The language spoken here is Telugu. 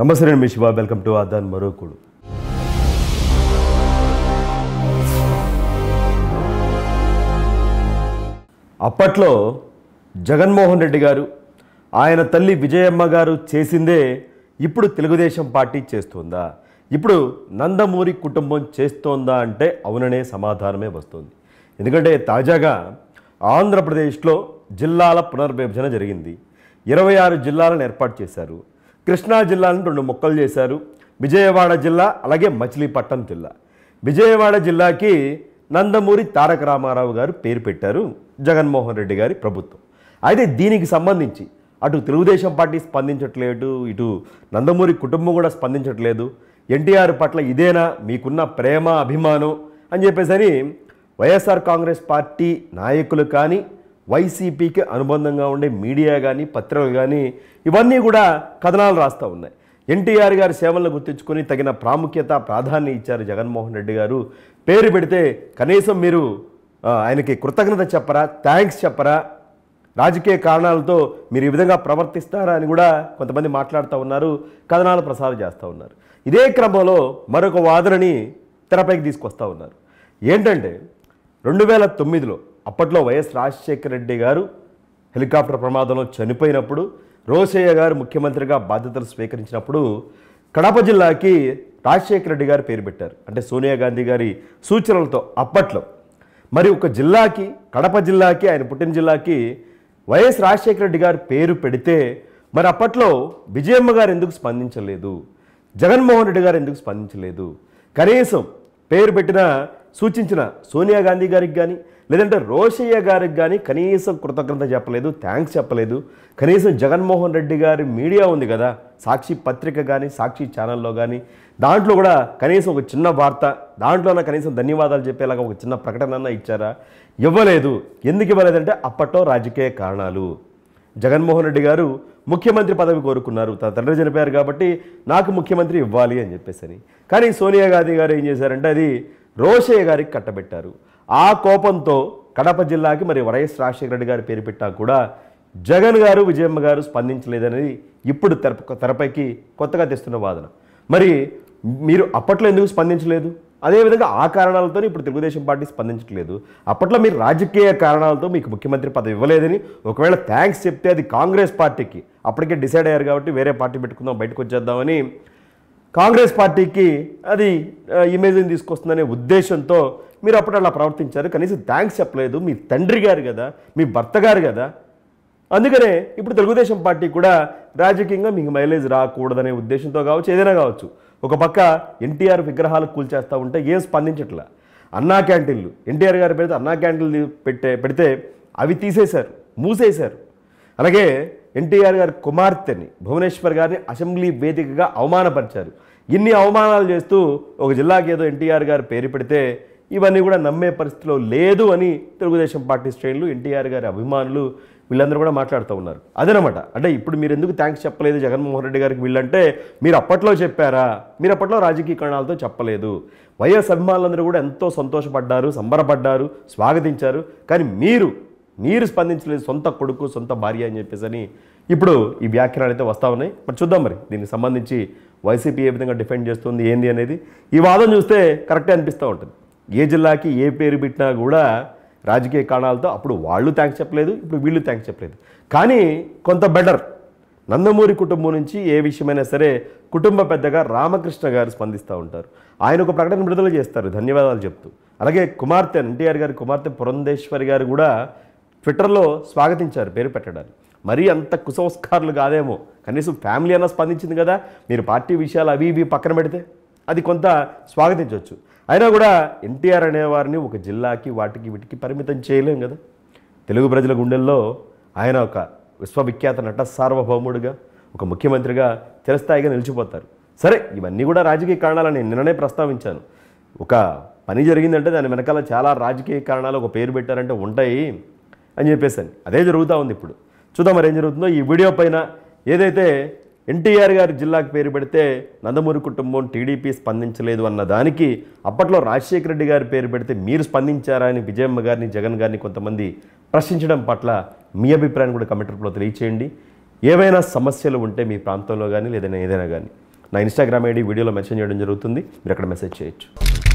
నమస్తే నేను మీ శివ వెల్కమ్ టు అదాన్ మరోకుడు అప్పట్లో జగన్మోహన్ రెడ్డి గారు ఆయన తల్లి విజయమ్మ గారు చేసిందే ఇప్పుడు తెలుగుదేశం పార్టీ చేస్తుందా ఇప్పుడు నందమూరి కుటుంబం చేస్తోందా అంటే అవుననే సమాధానమే వస్తుంది ఎందుకంటే తాజాగా ఆంధ్రప్రదేశ్లో జిల్లాల పునర్విభజన జరిగింది ఇరవై ఆరు జిల్లాలను ఏర్పాటు చేశారు కృష్ణా జిల్లాను రెండు మొక్కలు చేశారు విజయవాడ జిల్లా అలాగే మచిలీపట్నం జిల్లా విజయవాడ జిల్లాకి నందమూరి తారక రామారావు గారు పేరు పెట్టారు జగన్మోహన్ రెడ్డి గారి ప్రభుత్వం అయితే దీనికి సంబంధించి అటు తెలుగుదేశం పార్టీ స్పందించట్లేదు ఇటు నందమూరి కుటుంబం కూడా స్పందించట్లేదు ఎన్టీఆర్ పట్ల ఇదేనా మీకున్న ప్రేమ అభిమానం అని చెప్పేసి వైఎస్ఆర్ కాంగ్రెస్ పార్టీ నాయకులు కానీ వైసీపీకి అనుబంధంగా ఉండే మీడియా కానీ పత్రికలు కానీ ఇవన్నీ కూడా కథనాలు రాస్తూ ఉన్నాయి ఎన్టీఆర్ గారి సేవలను గుర్తించుకొని తగిన ప్రాముఖ్యత ప్రాధాన్యం ఇచ్చారు జగన్మోహన్ రెడ్డి గారు పేరు పెడితే కనీసం మీరు ఆయనకి కృతజ్ఞత చెప్పరా థ్యాంక్స్ చెప్పరా రాజకీయ కారణాలతో మీరు ఈ విధంగా ప్రవర్తిస్తారా అని కూడా కొంతమంది మాట్లాడుతూ ఉన్నారు కథనాలు ప్రసారం చేస్తూ ఉన్నారు ఇదే క్రమంలో మరొక వాదనని తెరపైకి తీసుకొస్తూ ఉన్నారు ఏంటంటే రెండు వేల తొమ్మిదిలో అప్పట్లో వైఎస్ రాజశేఖర రెడ్డి గారు హెలికాప్టర్ ప్రమాదంలో చనిపోయినప్పుడు రోసయ్య గారు ముఖ్యమంత్రిగా బాధ్యతలు స్వీకరించినప్పుడు కడప జిల్లాకి రాజశేఖర రెడ్డి గారు పేరు పెట్టారు అంటే సోనియా గాంధీ గారి సూచనలతో అప్పట్లో మరి ఒక జిల్లాకి కడప జిల్లాకి ఆయన పుట్టిన జిల్లాకి వైఎస్ రాజశేఖర రెడ్డి గారు పేరు పెడితే మరి అప్పట్లో విజయమ్మ గారు ఎందుకు స్పందించలేదు జగన్మోహన్ రెడ్డి గారు ఎందుకు స్పందించలేదు కనీసం పేరు పెట్టిన సూచించిన సోనియా గాంధీ గారికి కానీ లేదంటే రోషయ్య గారికి కానీ కనీసం కృతజ్ఞత చెప్పలేదు థ్యాంక్స్ చెప్పలేదు కనీసం జగన్మోహన్ రెడ్డి గారి మీడియా ఉంది కదా సాక్షి పత్రిక కానీ సాక్షి ఛానల్లో కానీ దాంట్లో కూడా కనీసం ఒక చిన్న వార్త దాంట్లోనే కనీసం ధన్యవాదాలు చెప్పేలాగా ఒక చిన్న ప్రకటన ఇచ్చారా ఇవ్వలేదు ఎందుకు ఇవ్వలేదంటే అప్పట్లో రాజకీయ కారణాలు జగన్మోహన్ రెడ్డి గారు ముఖ్యమంత్రి పదవి కోరుకున్నారు తన తండ్రి చనిపోయారు కాబట్టి నాకు ముఖ్యమంత్రి ఇవ్వాలి అని చెప్పేసి కానీ సోనియా గాంధీ గారు ఏం చేశారంటే అది రోషయ్య గారికి కట్టబెట్టారు ఆ కోపంతో కడప జిల్లాకి మరి వైఎస్ రాజశేఖర రెడ్డి గారి పేరు పెట్టా కూడా జగన్ గారు విజయమ్మ గారు స్పందించలేదనేది ఇప్పుడు తెర తెరపైకి కొత్తగా తెస్తున్న వాదన మరి మీరు అప్పట్లో ఎందుకు స్పందించలేదు అదేవిధంగా ఆ కారణాలతో ఇప్పుడు తెలుగుదేశం పార్టీ స్పందించట్లేదు అప్పట్లో మీరు రాజకీయ కారణాలతో మీకు ముఖ్యమంత్రి పదవి ఇవ్వలేదని ఒకవేళ థ్యాంక్స్ చెప్తే అది కాంగ్రెస్ పార్టీకి అప్పటికే డిసైడ్ అయ్యారు కాబట్టి వేరే పార్టీ పెట్టుకుందాం బయటకు వచ్చేద్దామని కాంగ్రెస్ పార్టీకి అది ఇమేజ్ని తీసుకొస్తుందనే ఉద్దేశంతో మీరు అప్పుడు అలా ప్రవర్తించారు కనీసం థ్యాంక్స్ చెప్పలేదు మీ తండ్రి గారు కదా మీ భర్త గారు కదా అందుకనే ఇప్పుడు తెలుగుదేశం పార్టీ కూడా రాజకీయంగా మీకు మైలేజ్ రాకూడదనే ఉద్దేశంతో కావచ్చు ఏదైనా కావచ్చు ఒక పక్క ఎన్టీఆర్ విగ్రహాలు కూల్చేస్తూ ఉంటే ఏం స్పందించట్లా అన్నా క్యాంటీన్లు ఎన్టీఆర్ గారి పెడితే అన్నా క్యాంటీన్లు పెట్టే పెడితే అవి తీసేశారు మూసేశారు అలాగే ఎన్టీఆర్ గారి కుమార్తెని భువనేశ్వర్ గారిని అసెంబ్లీ వేదికగా అవమానపరిచారు ఇన్ని అవమానాలు చేస్తూ ఒక జిల్లాకి ఏదో ఎన్టీఆర్ గారు పేరు పెడితే ఇవన్నీ కూడా నమ్మే పరిస్థితిలో లేదు అని తెలుగుదేశం పార్టీ శ్రేణులు ఎన్టీఆర్ గారి అభిమానులు వీళ్ళందరూ కూడా మాట్లాడుతూ ఉన్నారు అదనమాట అంటే ఇప్పుడు మీరు ఎందుకు థ్యాంక్స్ చెప్పలేదు జగన్మోహన్ రెడ్డి గారికి వీళ్ళంటే మీరు అప్పట్లో చెప్పారా మీరు అప్పట్లో రాజకీయ కారణాలతో చెప్పలేదు వైఎస్ అభిమానులందరూ కూడా ఎంతో సంతోషపడ్డారు సంబరపడ్డారు స్వాగతించారు కానీ మీరు మీరు స్పందించలేదు సొంత కొడుకు సొంత భార్య అని చెప్పేసి అని ఇప్పుడు ఈ వ్యాఖ్యలు అయితే వస్తూ ఉన్నాయి మరి చూద్దాం మరి దీనికి సంబంధించి వైసీపీ ఏ విధంగా డిఫెండ్ చేస్తుంది ఏంది అనేది ఈ వాదం చూస్తే కరెక్టే అనిపిస్తూ ఉంటుంది ఏ జిల్లాకి ఏ పేరు పెట్టినా కూడా రాజకీయ కారణాలతో అప్పుడు వాళ్ళు థ్యాంక్స్ చెప్పలేదు ఇప్పుడు వీళ్ళు థ్యాంక్స్ చెప్పలేదు కానీ కొంత బెటర్ నందమూరి కుటుంబం నుంచి ఏ విషయమైనా సరే కుటుంబ పెద్దగా రామకృష్ణ గారు స్పందిస్తూ ఉంటారు ఆయన ఒక ప్రకటన విడుదల చేస్తారు ధన్యవాదాలు చెప్తూ అలాగే కుమార్తె ఎన్టీఆర్ గారి కుమార్తె పురంధేశ్వరి గారు కూడా ట్విట్టర్లో స్వాగతించారు పేరు పెట్టడానికి మరీ అంత కుసంస్కారులు కాదేమో కనీసం ఫ్యామిలీ అయినా స్పందించింది కదా మీరు పార్టీ విషయాలు అవి ఇవి పక్కన పెడితే అది కొంత స్వాగతించవచ్చు అయినా కూడా ఎన్టీఆర్ అనేవారిని ఒక జిల్లాకి వాటికి వీటికి పరిమితం చేయలేం కదా తెలుగు ప్రజల గుండెల్లో ఆయన ఒక విశ్వవిఖ్యాత నట సార్వభౌముడిగా ఒక ముఖ్యమంత్రిగా చిరస్థాయిగా నిలిచిపోతారు సరే ఇవన్నీ కూడా రాజకీయ కారణాలని నిన్ననే ప్రస్తావించాను ఒక పని జరిగిందంటే దాని వెనకాల చాలా రాజకీయ కారణాలు ఒక పేరు పెట్టారంటే ఉంటాయి అని చెప్పేసి అదే జరుగుతూ ఉంది ఇప్పుడు చూద్దాం మరి ఏం జరుగుతుందో ఈ వీడియో పైన ఏదైతే ఎన్టీఆర్ గారి జిల్లాకు పేరు పెడితే నందమూరి కుటుంబం టీడీపీ స్పందించలేదు అన్న దానికి అప్పట్లో రాజశేఖర రెడ్డి గారి పేరు పెడితే మీరు స్పందించారా అని విజయమ్మ గారిని జగన్ గారిని కొంతమంది ప్రశ్నించడం పట్ల మీ అభిప్రాయం కూడా కమెంట్ రూపంలో తెలియచేయండి ఏవైనా సమస్యలు ఉంటే మీ ప్రాంతంలో కానీ లేదైనా ఏదైనా కానీ నా ఇన్స్టాగ్రామ్ ఐడి వీడియోలో మెన్షన్ చేయడం జరుగుతుంది మీరు అక్కడ మెసేజ్ చేయొచ్చు